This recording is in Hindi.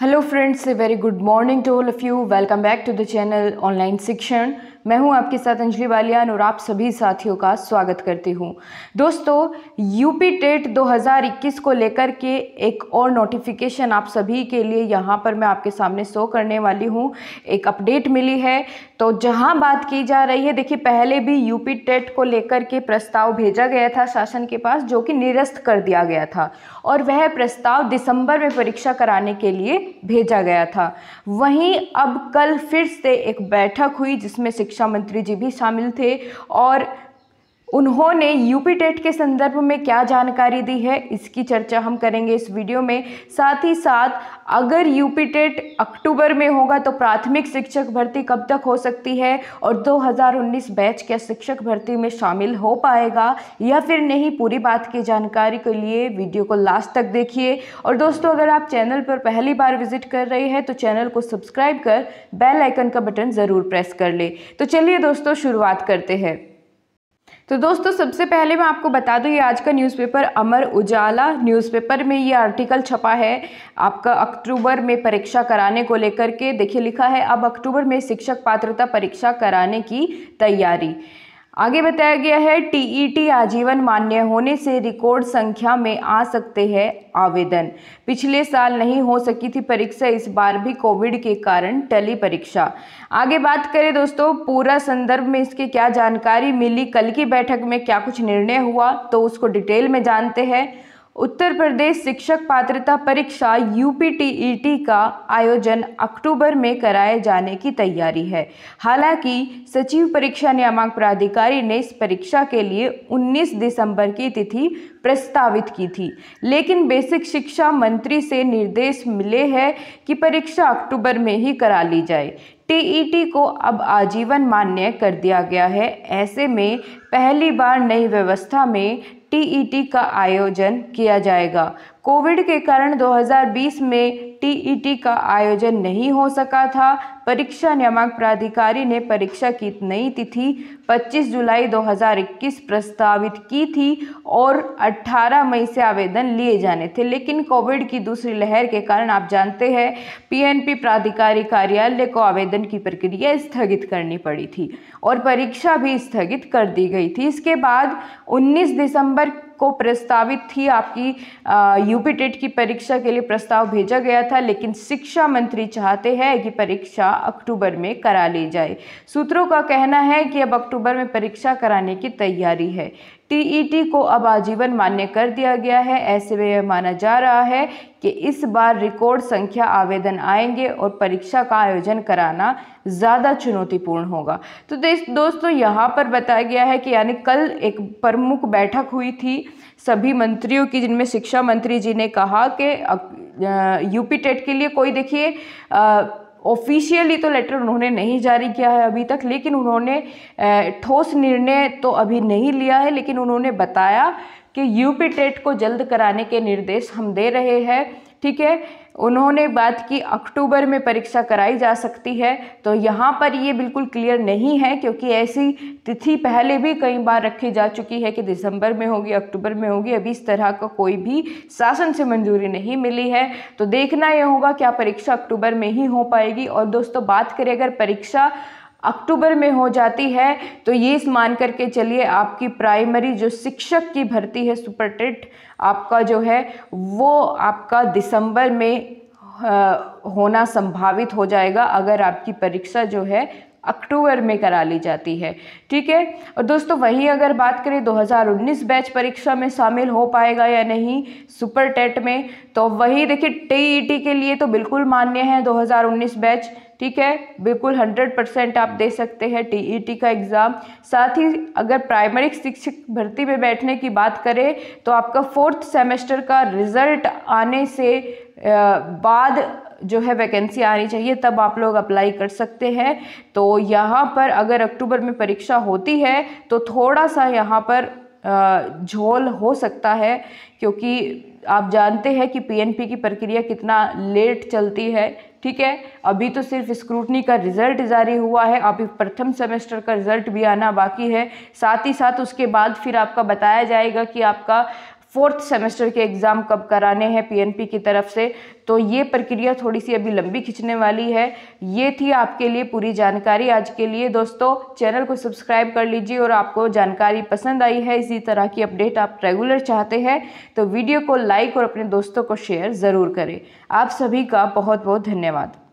hello friends very good morning to all of you welcome back to the channel online शिक्षण मैं हूं आपके साथ अंजलि वालियान और आप सभी साथियों का स्वागत करती हूं दोस्तों यूपी टेट 2021 को लेकर के एक और नोटिफिकेशन आप सभी के लिए यहां पर मैं आपके सामने शो करने वाली हूं एक अपडेट मिली है तो जहां बात की जा रही है देखिए पहले भी यूपी टेट को लेकर के प्रस्ताव भेजा गया था शासन के पास जो कि निरस्त कर दिया गया था और वह प्रस्ताव दिसंबर में परीक्षा कराने के लिए भेजा गया था वहीं अब कल फिर से एक बैठक हुई जिसमें शिक्षा मंत्री जी भी शामिल थे और उन्होंने यूपी टेट के संदर्भ में क्या जानकारी दी है इसकी चर्चा हम करेंगे इस वीडियो में साथ ही साथ अगर यूपी टेट अक्टूबर में होगा तो प्राथमिक शिक्षक भर्ती कब तक हो सकती है और 2019 बैच क्या शिक्षक भर्ती में शामिल हो पाएगा या फिर नहीं पूरी बात की जानकारी के लिए वीडियो को लास्ट तक देखिए और दोस्तों अगर आप चैनल पर पहली बार विजिट कर रहे हैं तो चैनल को सब्सक्राइब कर बेल आइकन का बटन ज़रूर प्रेस कर ले तो चलिए दोस्तों शुरुआत करते हैं तो दोस्तों सबसे पहले मैं आपको बता दूं ये आज का न्यूज़पेपर अमर उजाला न्यूज़पेपर में ये आर्टिकल छपा है आपका अक्टूबर में परीक्षा कराने को लेकर के देखिए लिखा है अब अक्टूबर में शिक्षक पात्रता परीक्षा कराने की तैयारी आगे बताया गया है टीईटी आजीवन मान्य होने से रिकॉर्ड संख्या में आ सकते हैं आवेदन पिछले साल नहीं हो सकी थी परीक्षा इस बार भी कोविड के कारण टली परीक्षा आगे बात करें दोस्तों पूरा संदर्भ में इसके क्या जानकारी मिली कल की बैठक में क्या कुछ निर्णय हुआ तो उसको डिटेल में जानते हैं उत्तर प्रदेश शिक्षक पात्रता परीक्षा यू का आयोजन अक्टूबर में कराए जाने की तैयारी है हालांकि सचिव परीक्षा नियामक प्राधिकारी ने इस परीक्षा के लिए 19 दिसंबर की तिथि प्रस्तावित की थी लेकिन बेसिक शिक्षा मंत्री से निर्देश मिले हैं कि परीक्षा अक्टूबर में ही करा ली जाए टीईटी को अब आजीवन मान्य कर दिया गया है ऐसे में पहली बार नई व्यवस्था में टीईटी e का आयोजन किया जाएगा कोविड के कारण 2020 में टीईटी का आयोजन नहीं हो सका था परीक्षा नियामक प्राधिकारी ने परीक्षा की नई तिथि 25 जुलाई 2021 प्रस्तावित की थी और 18 मई से आवेदन लिए जाने थे लेकिन कोविड की दूसरी लहर के कारण आप जानते हैं पीएनपी प्राधिकारी कार्यालय को आवेदन की प्रक्रिया स्थगित करनी पड़ी थी और परीक्षा भी स्थगित कर दी गई थी इसके बाद 19 दिसंबर को प्रस्तावित थी आपकी यूपी टेट की परीक्षा के लिए प्रस्ताव भेजा गया था लेकिन शिक्षा मंत्री चाहते हैं कि परीक्षा अक्टूबर में करा ली जाए सूत्रों का कहना है कि अब अक्टूबर में परीक्षा कराने की तैयारी है टीईटी e को अब आजीवन मान्य कर दिया गया है ऐसे में यह माना जा रहा है कि इस बार रिकॉर्ड संख्या आवेदन आएंगे और परीक्षा का आयोजन कराना ज़्यादा चुनौतीपूर्ण होगा तो दोस्तों यहाँ पर बताया गया है कि यानी कल एक प्रमुख बैठक हुई थी सभी मंत्रियों की जिनमें शिक्षा मंत्री जी ने कहा कि यूपी टेट के लिए कोई देखिए ऑफिशियली तो लेटर उन्होंने नहीं जारी किया है अभी तक लेकिन उन्होंने ठोस निर्णय तो अभी नहीं लिया है लेकिन उन्होंने बताया कि यूपी टेट को जल्द कराने के निर्देश हम दे रहे हैं ठीक है उन्होंने बात की अक्टूबर में परीक्षा कराई जा सकती है तो यहाँ पर ये बिल्कुल क्लियर नहीं है क्योंकि ऐसी तिथि पहले भी कई बार रखी जा चुकी है कि दिसंबर में होगी अक्टूबर में होगी अभी इस तरह का कोई भी शासन से मंजूरी नहीं मिली है तो देखना यह होगा क्या परीक्षा अक्टूबर में ही हो पाएगी और दोस्तों बात करें अगर परीक्षा अक्टूबर में हो जाती है तो ये इस मान करके चलिए आपकी प्राइमरी जो शिक्षक की भर्ती है सुपरटेट आपका जो है वो आपका दिसंबर में होना संभावित हो जाएगा अगर आपकी परीक्षा जो है अक्टूबर में करा ली जाती है ठीक है और दोस्तों वहीं अगर बात करें 2019 बैच परीक्षा में शामिल हो पाएगा या नहीं सुपर टेट में तो वही देखिए टी के लिए तो बिल्कुल मान्य है 2019 बैच ठीक है बिल्कुल 100 परसेंट आप दे सकते हैं टीईटी का एग्ज़ाम साथ ही अगर प्राइमरी शिक्षक भर्ती में बैठने की बात करें तो आपका फोर्थ सेमेस्टर का रिज़ल्ट आने से बाद जो है वैकेंसी आनी चाहिए तब आप लोग अप्लाई कर सकते हैं तो यहाँ पर अगर अक्टूबर में परीक्षा होती है तो थोड़ा सा यहाँ पर झोल हो सकता है क्योंकि आप जानते हैं कि पीएनपी की प्रक्रिया कितना लेट चलती है ठीक है अभी तो सिर्फ स्क्रूटनी का रिजल्ट जारी हुआ है अभी प्रथम सेमेस्टर का रिजल्ट भी आना बाकी है साथ ही साथ उसके बाद फिर आपका बताया जाएगा कि आपका फोर्थ सेमेस्टर के एग्ज़ाम कब कराने हैं पीएनपी की तरफ से तो ये प्रक्रिया थोड़ी सी अभी लंबी खींचने वाली है ये थी आपके लिए पूरी जानकारी आज के लिए दोस्तों चैनल को सब्सक्राइब कर लीजिए और आपको जानकारी पसंद आई है इसी तरह की अपडेट आप रेगुलर चाहते हैं तो वीडियो को लाइक और अपने दोस्तों को शेयर ज़रूर करें आप सभी का बहुत बहुत धन्यवाद